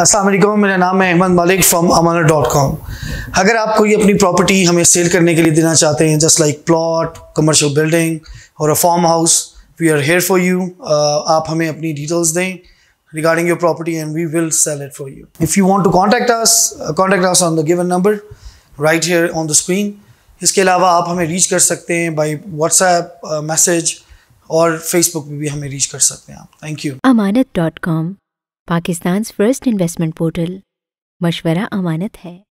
असलम मेरा नाम है Ahmad Malik from Amana dot com अगर आप कोई अपनी प्रॉपर्टी हमें सेल करने के लिए देना चाहते हैं just like plot commercial building और a farm house we are here for you आप हमें अपनी डिटेल्स दें regarding your property and we will sell it for you if you want to contact us, uh, contact on the the number right here on the screen इसके अलावा आप हमें reach कर सकते हैं बाई व्हाट्सएप मैसेज और Facebook पर भी हमें रीच कर सकते हैं आप thank you Amanat dot com Pakistan first investment portal मशवरा अमानत है